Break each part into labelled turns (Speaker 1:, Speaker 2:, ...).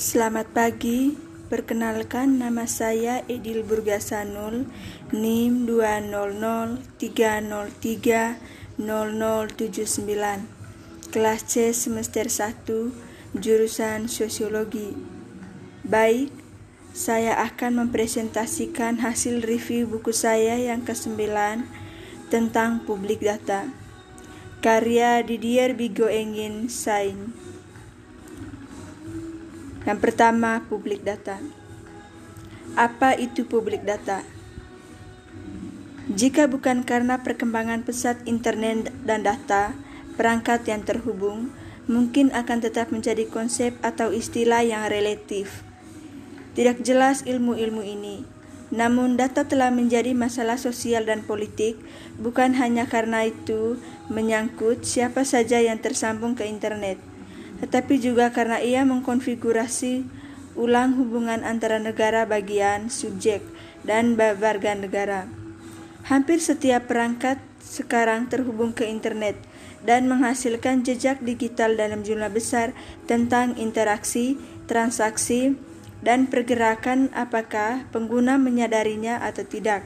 Speaker 1: Selamat pagi, perkenalkan nama saya Edil Burgasanul, NIM 2003030079, kelas C semester 1, jurusan Sosiologi. Baik, saya akan mempresentasikan hasil review buku saya yang ke-9 tentang publik data. Karya Didier Bigoengin Sain. Yang pertama, publik data. Apa itu publik data? Jika bukan karena perkembangan pesat internet dan data, perangkat yang terhubung mungkin akan tetap menjadi konsep atau istilah yang relatif. Tidak jelas ilmu-ilmu ini, namun data telah menjadi masalah sosial dan politik, bukan hanya karena itu menyangkut siapa saja yang tersambung ke internet tetapi juga karena ia mengkonfigurasi ulang hubungan antara negara bagian, subjek, dan warga negara. Hampir setiap perangkat sekarang terhubung ke internet dan menghasilkan jejak digital dalam jumlah besar tentang interaksi, transaksi, dan pergerakan apakah pengguna menyadarinya atau tidak.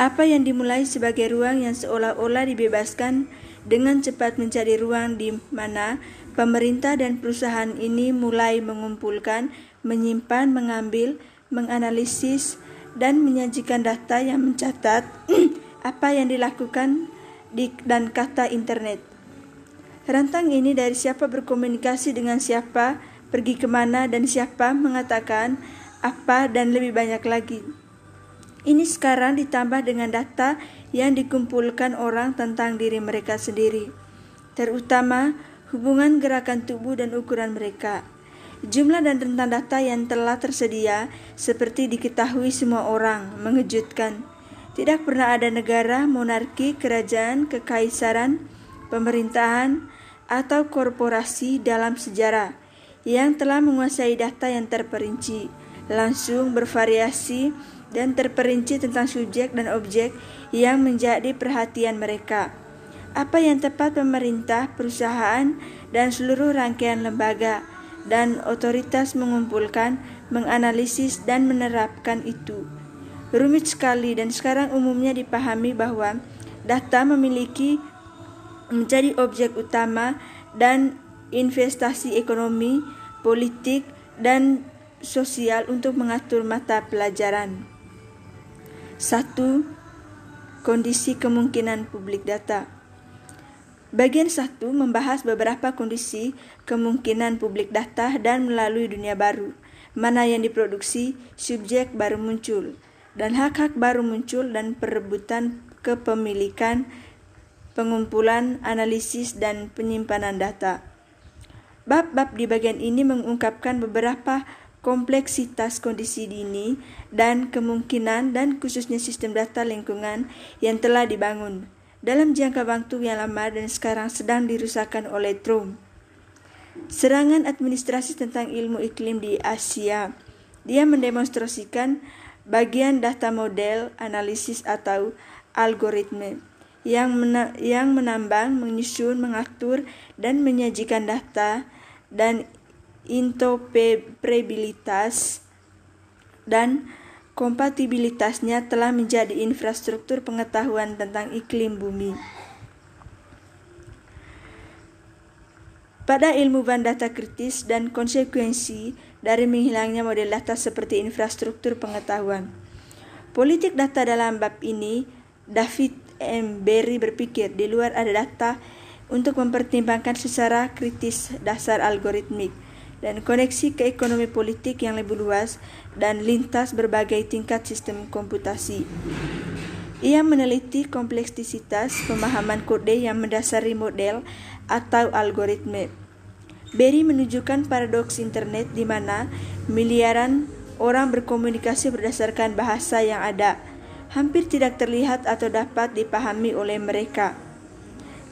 Speaker 1: Apa yang dimulai sebagai ruang yang seolah-olah dibebaskan dengan cepat mencari ruang di mana pemerintah dan perusahaan ini mulai mengumpulkan, menyimpan, mengambil, menganalisis, dan menyajikan data yang mencatat apa yang dilakukan di, dan kata internet. Rentang ini dari siapa berkomunikasi dengan siapa, pergi kemana, dan siapa mengatakan apa, dan lebih banyak lagi. Ini sekarang ditambah dengan data yang dikumpulkan orang tentang diri mereka sendiri, terutama hubungan gerakan tubuh dan ukuran mereka. Jumlah dan rentan data yang telah tersedia seperti diketahui semua orang mengejutkan. Tidak pernah ada negara, monarki, kerajaan, kekaisaran, pemerintahan, atau korporasi dalam sejarah yang telah menguasai data yang terperinci, langsung bervariasi dan terperinci tentang subjek dan objek yang menjadi perhatian mereka. Apa yang tepat pemerintah, perusahaan, dan seluruh rangkaian lembaga dan otoritas mengumpulkan, menganalisis, dan menerapkan itu. Rumit sekali dan sekarang umumnya dipahami bahwa data memiliki menjadi objek utama dan investasi ekonomi, politik, dan sosial untuk mengatur mata pelajaran. 1. Kondisi kemungkinan publik data. Bagian 1 membahas beberapa kondisi kemungkinan publik data dan melalui dunia baru, mana yang diproduksi, subjek baru muncul, dan hak-hak baru muncul dan perebutan kepemilikan, pengumpulan, analisis, dan penyimpanan data. Bab-bab di bagian ini mengungkapkan beberapa kompleksitas kondisi dini dan kemungkinan dan khususnya sistem data lingkungan yang telah dibangun dalam jangka waktu yang lama dan sekarang sedang dirusakkan oleh Trump. Serangan administrasi tentang ilmu iklim di Asia. Dia mendemonstrasikan bagian data model, analisis atau algoritme yang mena yang menambang, menyusun, mengatur dan menyajikan data dan interoperabilitas, dan kompatibilitasnya telah menjadi infrastruktur pengetahuan tentang iklim bumi. Pada ilmu data kritis dan konsekuensi dari menghilangnya model data seperti infrastruktur pengetahuan. Politik data dalam bab ini, David M. Berry berpikir di luar ada data untuk mempertimbangkan secara kritis dasar algoritmik dan koneksi ke ekonomi politik yang lebih luas dan lintas berbagai tingkat sistem komputasi. Ia meneliti kompleksitas pemahaman kode yang mendasari model atau algoritme. Berry menunjukkan paradoks internet di mana miliaran orang berkomunikasi berdasarkan bahasa yang ada, hampir tidak terlihat atau dapat dipahami oleh mereka.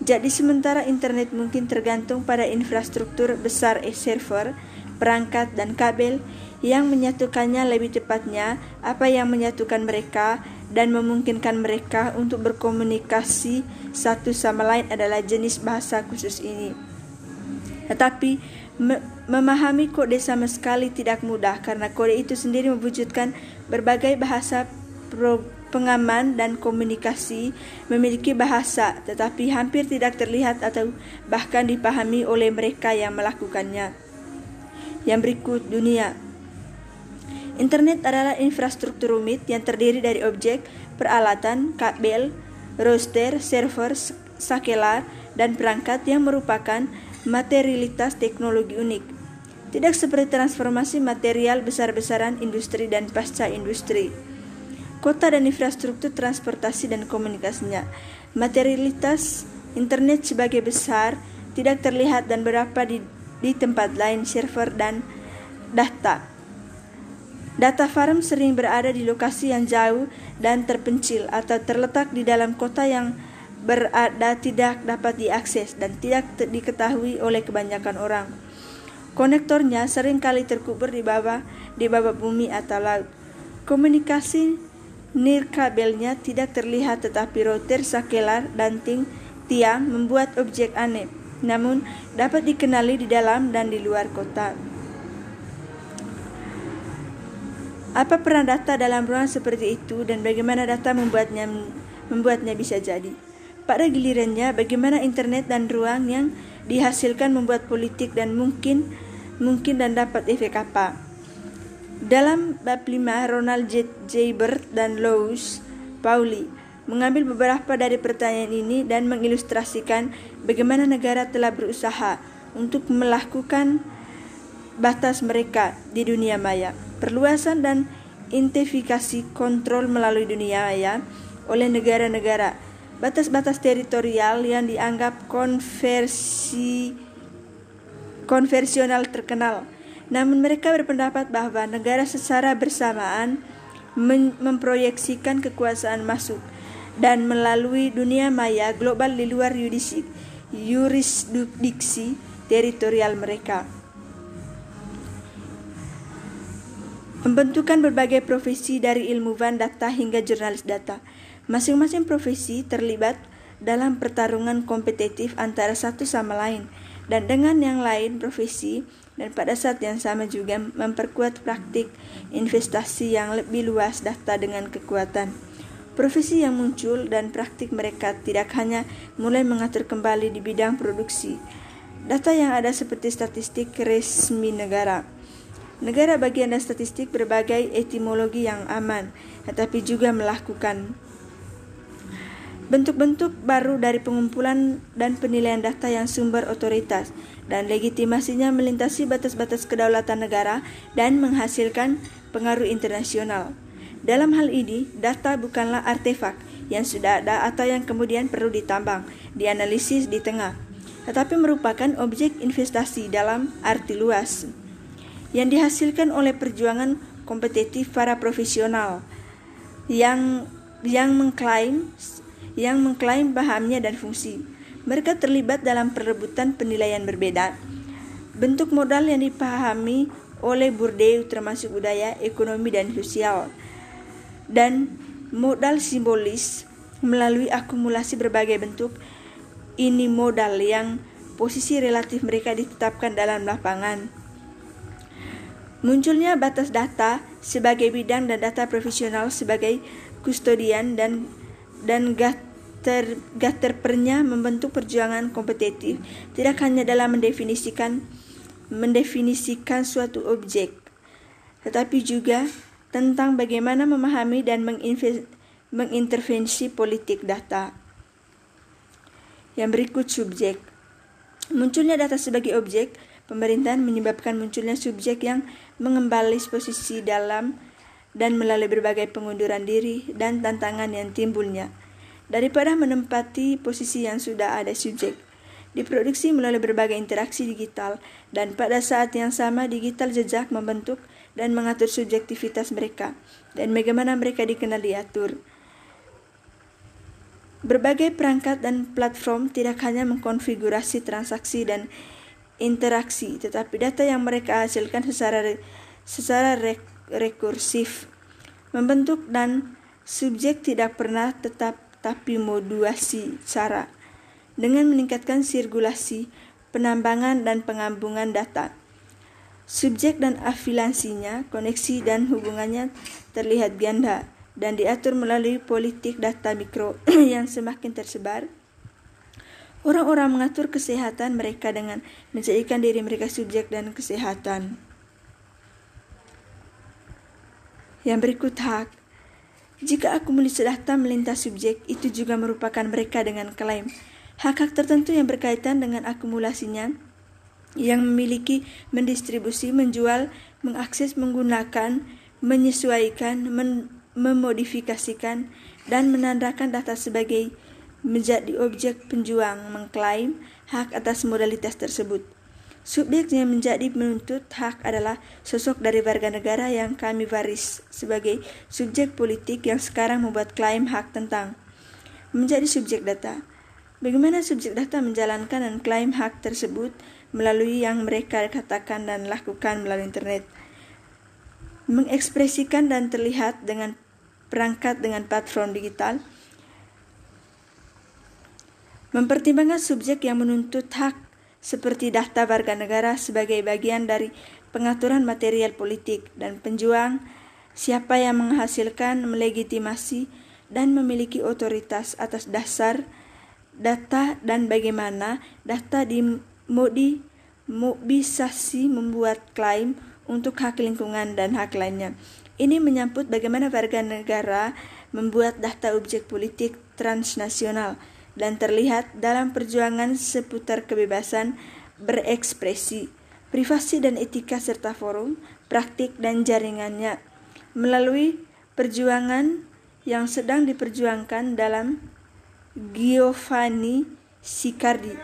Speaker 1: Jadi sementara internet mungkin tergantung pada infrastruktur besar eh, server, perangkat, dan kabel yang menyatukannya lebih tepatnya apa yang menyatukan mereka dan memungkinkan mereka untuk berkomunikasi satu sama lain adalah jenis bahasa khusus ini. Tetapi me memahami kode sama sekali tidak mudah karena kode itu sendiri mewujudkan berbagai bahasa pengaman dan komunikasi memiliki bahasa, tetapi hampir tidak terlihat atau bahkan dipahami oleh mereka yang melakukannya. Yang berikut, dunia. Internet adalah infrastruktur rumit yang terdiri dari objek, peralatan, kabel, roster, server, sakelar, dan perangkat yang merupakan materialitas teknologi unik. Tidak seperti transformasi material besar-besaran industri dan pasca industri kota dan infrastruktur transportasi dan komunikasinya. Materialitas internet sebagai besar tidak terlihat dan berapa di, di tempat lain server dan data. Data farm sering berada di lokasi yang jauh dan terpencil atau terletak di dalam kota yang berada tidak dapat diakses dan tidak diketahui oleh kebanyakan orang. Konektornya seringkali terkubur di bawah di bawah bumi atau laut. Komunikasi nirkabelnya tidak terlihat tetapi rotir sakelar dan ting tiang membuat objek aneh, namun dapat dikenali di dalam dan di luar kota. Apa peran data dalam ruang seperti itu dan bagaimana data membuatnya membuatnya bisa jadi? Pada gilirannya, bagaimana internet dan ruang yang dihasilkan membuat politik dan mungkin mungkin dan dapat efek apa? Dalam bab lima, Ronald J. Bird dan Louis Pauli mengambil beberapa dari pertanyaan ini dan mengilustrasikan bagaimana negara telah berusaha untuk melakukan batas mereka di dunia maya. Perluasan dan intensifikasi kontrol melalui dunia maya oleh negara-negara. Batas-batas teritorial yang dianggap konversi konversional terkenal namun mereka berpendapat bahwa negara secara bersamaan memproyeksikan kekuasaan masuk dan melalui dunia maya global di luar yurisdiksi teritorial mereka. Pembentukan berbagai profesi dari ilmuwan data hingga jurnalis data. Masing-masing profesi terlibat dalam pertarungan kompetitif antara satu sama lain dan dengan yang lain profesi dan pada saat yang sama juga memperkuat praktik investasi yang lebih luas data dengan kekuatan. Profesi yang muncul dan praktik mereka tidak hanya mulai mengatur kembali di bidang produksi. Data yang ada seperti statistik resmi negara. Negara bagian dan statistik berbagai etimologi yang aman, tetapi juga melakukan Bentuk-bentuk baru dari pengumpulan dan penilaian data yang sumber otoritas dan legitimasinya melintasi batas-batas kedaulatan negara dan menghasilkan pengaruh internasional. Dalam hal ini, data bukanlah artefak yang sudah ada atau yang kemudian perlu ditambang, dianalisis di tengah, tetapi merupakan objek investasi dalam arti luas yang dihasilkan oleh perjuangan kompetitif para profesional yang yang mengklaim yang mengklaim pahamnya dan fungsi. Mereka terlibat dalam perebutan penilaian berbeda. Bentuk modal yang dipahami oleh Bourdieu termasuk budaya, ekonomi, dan sosial. Dan modal simbolis melalui akumulasi berbagai bentuk ini modal yang posisi relatif mereka ditetapkan dalam lapangan. Munculnya batas data sebagai bidang dan data profesional sebagai kustodian dan dan gat ter, gaterpernya membentuk perjuangan kompetitif tidak hanya dalam mendefinisikan mendefinisikan suatu objek, tetapi juga tentang bagaimana memahami dan mengintervensi politik data. Yang berikut subjek. Munculnya data sebagai objek pemerintahan menyebabkan munculnya subjek yang mengembali posisi dalam dan melalui berbagai pengunduran diri dan tantangan yang timbulnya daripada menempati posisi yang sudah ada subjek. Diproduksi melalui berbagai interaksi digital, dan pada saat yang sama digital jejak membentuk dan mengatur subjektivitas mereka, dan bagaimana mereka dikenal diatur. Berbagai perangkat dan platform tidak hanya mengkonfigurasi transaksi dan interaksi, tetapi data yang mereka hasilkan secara secara rekursif membentuk dan subjek tidak pernah tetap tapi modulasi cara. Dengan meningkatkan sirkulasi, penambangan dan pengambungan data. Subjek dan afilansinya, koneksi dan hubungannya terlihat ganda dan diatur melalui politik data mikro yang semakin tersebar. Orang-orang mengatur kesehatan mereka dengan menjadikan diri mereka subjek dan kesehatan. Yang berikut hak jika aku menulis data melintas subjek, itu juga merupakan mereka dengan klaim. Hak-hak tertentu yang berkaitan dengan akumulasinya yang memiliki mendistribusi, menjual, mengakses, menggunakan, menyesuaikan, men memodifikasikan, dan menandakan data sebagai menjadi objek penjuang mengklaim hak atas modalitas tersebut. Subjek yang menjadi menuntut hak adalah sosok dari warga negara yang kami waris sebagai subjek politik yang sekarang membuat klaim hak tentang menjadi subjek data. Bagaimana subjek data menjalankan dan klaim hak tersebut melalui yang mereka katakan dan lakukan melalui internet. Mengekspresikan dan terlihat dengan perangkat dengan platform digital. Mempertimbangkan subjek yang menuntut hak seperti daftar warga negara sebagai bagian dari pengaturan material politik dan penjuang siapa yang menghasilkan melegitimasi dan memiliki otoritas atas dasar data dan bagaimana data di modi mobisasi membuat klaim untuk hak lingkungan dan hak lainnya. Ini menyambut bagaimana warga negara membuat data objek politik transnasional dan terlihat dalam perjuangan seputar kebebasan berekspresi, privasi dan etika serta forum, praktik dan jaringannya melalui perjuangan yang sedang diperjuangkan dalam Giovanni Sicardi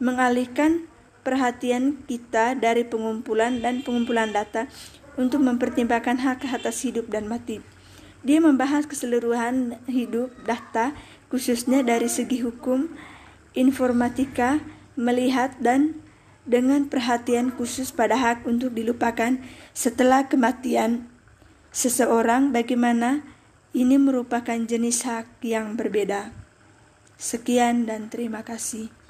Speaker 1: mengalihkan perhatian kita dari pengumpulan dan pengumpulan data untuk mempertimbangkan hak atas hidup dan mati. Dia membahas keseluruhan hidup data, khususnya dari segi hukum, informatika, melihat, dan dengan perhatian khusus pada hak untuk dilupakan setelah kematian seseorang bagaimana ini merupakan jenis hak yang berbeda. Sekian dan terima kasih.